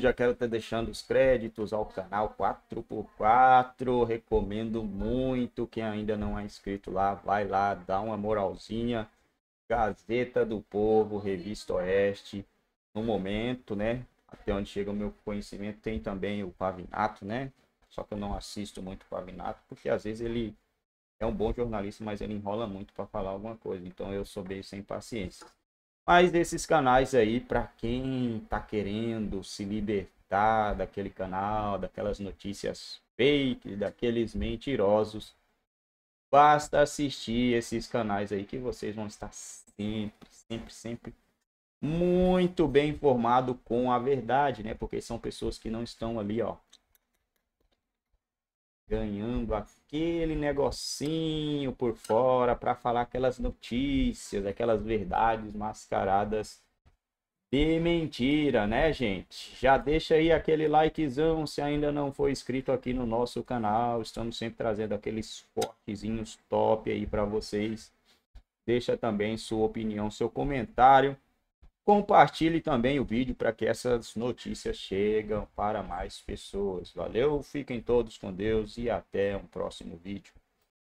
já quero estar tá deixando os créditos ao canal 4x4. Recomendo muito. Quem ainda não é inscrito lá, vai lá, dá uma moralzinha. Gazeta do Povo, Revista Oeste. No momento, né? Até onde chega o meu conhecimento, tem também o Pavinato, né? Só que eu não assisto muito o Pavinato, porque às vezes ele é um bom jornalista, mas ele enrola muito para falar alguma coisa. Então eu sou bem sem paciência mas desses canais aí, para quem está querendo se libertar daquele canal, daquelas notícias fake, daqueles mentirosos, basta assistir esses canais aí que vocês vão estar sempre, sempre, sempre muito bem informado com a verdade, né? Porque são pessoas que não estão ali, ó, ganhando aquele negocinho por fora para falar aquelas notícias, aquelas verdades mascaradas de mentira, né, gente? Já deixa aí aquele likezão se ainda não for inscrito aqui no nosso canal. Estamos sempre trazendo aqueles cortezinhos top aí para vocês. Deixa também sua opinião, seu comentário. Compartilhe também o vídeo para que essas notícias cheguem para mais pessoas. Valeu, fiquem todos com Deus e até um próximo vídeo.